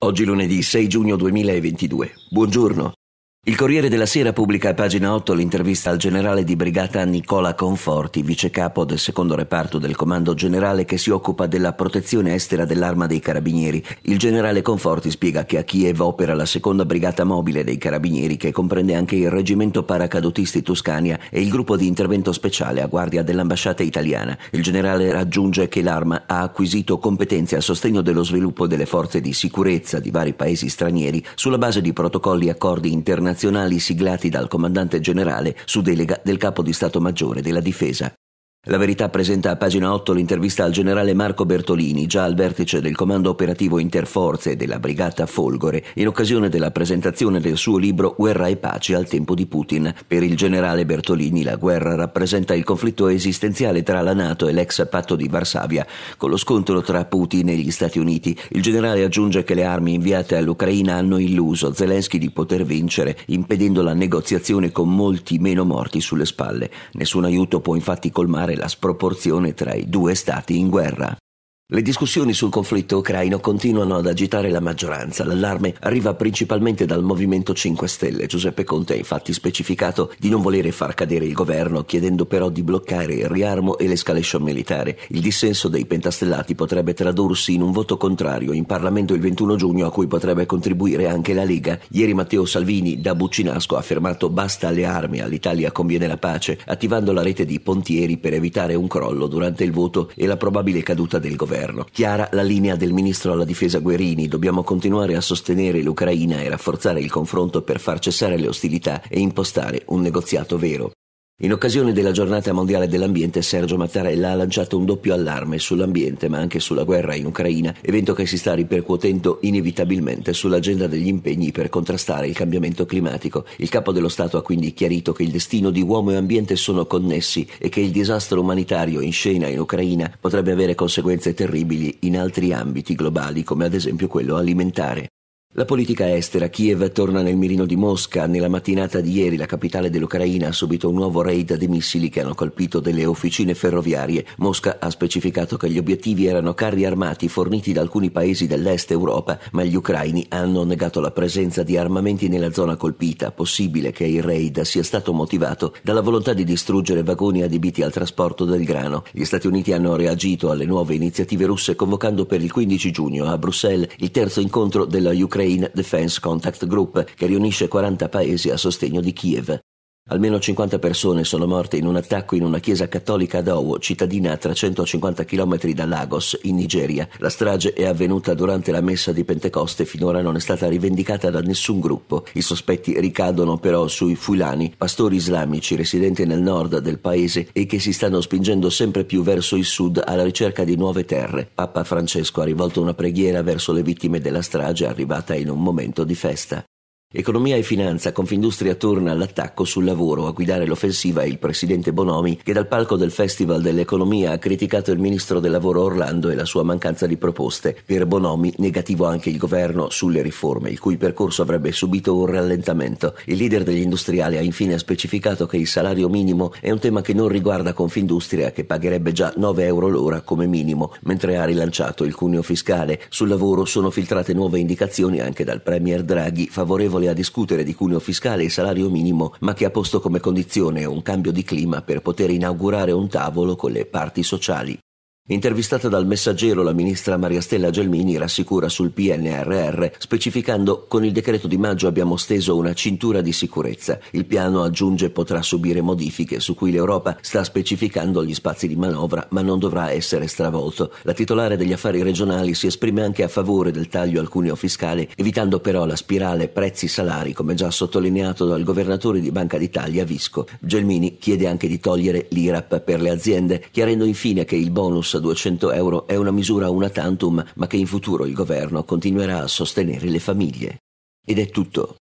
Oggi lunedì 6 giugno 2022. Buongiorno. Il Corriere della Sera pubblica a pagina 8 l'intervista al generale di brigata Nicola Conforti, vice capo del secondo reparto del comando generale che si occupa della protezione estera dell'arma dei carabinieri. Il generale Conforti spiega che a Kiev opera la seconda brigata mobile dei carabinieri che comprende anche il reggimento paracadutisti Tuscania e il gruppo di intervento speciale a guardia dell'ambasciata italiana. Il generale raggiunge che l'arma ha acquisito competenze a sostegno dello sviluppo delle forze di sicurezza di vari paesi stranieri sulla base di protocolli e accordi internazionali internazionali siglati dal comandante generale su delega del capo di Stato Maggiore della Difesa la Verità presenta a pagina 8 l'intervista al generale Marco Bertolini, già al vertice del Comando Operativo Interforze della Brigata Folgore, in occasione della presentazione del suo libro Guerra e pace al tempo di Putin. Per il generale Bertolini la guerra rappresenta il conflitto esistenziale tra la Nato e l'ex patto di Varsavia, con lo scontro tra Putin e gli Stati Uniti. Il generale aggiunge che le armi inviate all'Ucraina hanno illuso Zelensky di poter vincere, impedendo la negoziazione con molti meno morti sulle spalle. Nessun aiuto può infatti colmare la sproporzione tra i due stati in guerra. Le discussioni sul conflitto ucraino continuano ad agitare la maggioranza. L'allarme arriva principalmente dal Movimento 5 Stelle. Giuseppe Conte ha infatti specificato di non volere far cadere il governo, chiedendo però di bloccare il riarmo e l'escalation militare. Il dissenso dei pentastellati potrebbe tradursi in un voto contrario in Parlamento il 21 giugno a cui potrebbe contribuire anche la Lega. Ieri Matteo Salvini da Buccinasco ha affermato basta alle armi, all'Italia conviene la pace, attivando la rete di pontieri per evitare un crollo durante il voto e la probabile caduta del governo governo. Chiara la linea del ministro alla difesa Guerini, dobbiamo continuare a sostenere l'Ucraina e rafforzare il confronto per far cessare le ostilità e impostare un negoziato vero. In occasione della giornata mondiale dell'ambiente, Sergio Mattarella ha lanciato un doppio allarme sull'ambiente ma anche sulla guerra in Ucraina, evento che si sta ripercuotendo inevitabilmente sull'agenda degli impegni per contrastare il cambiamento climatico. Il capo dello Stato ha quindi chiarito che il destino di uomo e ambiente sono connessi e che il disastro umanitario in scena in Ucraina potrebbe avere conseguenze terribili in altri ambiti globali come ad esempio quello alimentare. La politica estera, Kiev torna nel mirino di Mosca. Nella mattinata di ieri la capitale dell'Ucraina ha subito un nuovo raid di missili che hanno colpito delle officine ferroviarie. Mosca ha specificato che gli obiettivi erano carri armati forniti da alcuni paesi dell'est Europa, ma gli ucraini hanno negato la presenza di armamenti nella zona colpita. Possibile che il raid sia stato motivato dalla volontà di distruggere vagoni adibiti al trasporto del grano. Gli Stati Uniti hanno reagito alle nuove iniziative russe convocando per il 15 giugno a Bruxelles il terzo incontro della Ucraina Ukraine Defense Contact Group, che riunisce 40 paesi a sostegno di Kiev. Almeno 50 persone sono morte in un attacco in una chiesa cattolica ad Owo, cittadina a 350 km da Lagos, in Nigeria. La strage è avvenuta durante la messa di Pentecoste e finora non è stata rivendicata da nessun gruppo. I sospetti ricadono però sui fulani, pastori islamici residenti nel nord del paese e che si stanno spingendo sempre più verso il sud alla ricerca di nuove terre. Papa Francesco ha rivolto una preghiera verso le vittime della strage arrivata in un momento di festa. Economia e finanza, Confindustria torna all'attacco sul lavoro. A guidare l'offensiva è il presidente Bonomi, che dal palco del Festival dell'Economia ha criticato il ministro del Lavoro Orlando e la sua mancanza di proposte. Per Bonomi, negativo anche il governo sulle riforme, il cui percorso avrebbe subito un rallentamento. Il leader degli industriali ha infine specificato che il salario minimo è un tema che non riguarda Confindustria, che pagherebbe già 9 euro l'ora come minimo, mentre ha rilanciato il cuneo fiscale. Sul lavoro sono filtrate nuove indicazioni anche dal Premier Draghi, favorevole favorevole a discutere di cuneo fiscale e salario minimo, ma che ha posto come condizione un cambio di clima per poter inaugurare un tavolo con le parti sociali. Intervistata dal messaggero, la ministra Maria Stella Gelmini rassicura sul PNRR, specificando con il decreto di maggio abbiamo steso una cintura di sicurezza. Il piano, aggiunge, potrà subire modifiche su cui l'Europa sta specificando gli spazi di manovra, ma non dovrà essere stravolto. La titolare degli affari regionali si esprime anche a favore del taglio al cuneo fiscale, evitando però la spirale prezzi-salari, come già sottolineato dal governatore di Banca d'Italia Visco. Gelmini chiede anche di togliere l'IRAP per le aziende, chiarendo infine che il bonus bonus 200 euro è una misura una tantum, ma che in futuro il governo continuerà a sostenere le famiglie. Ed è tutto.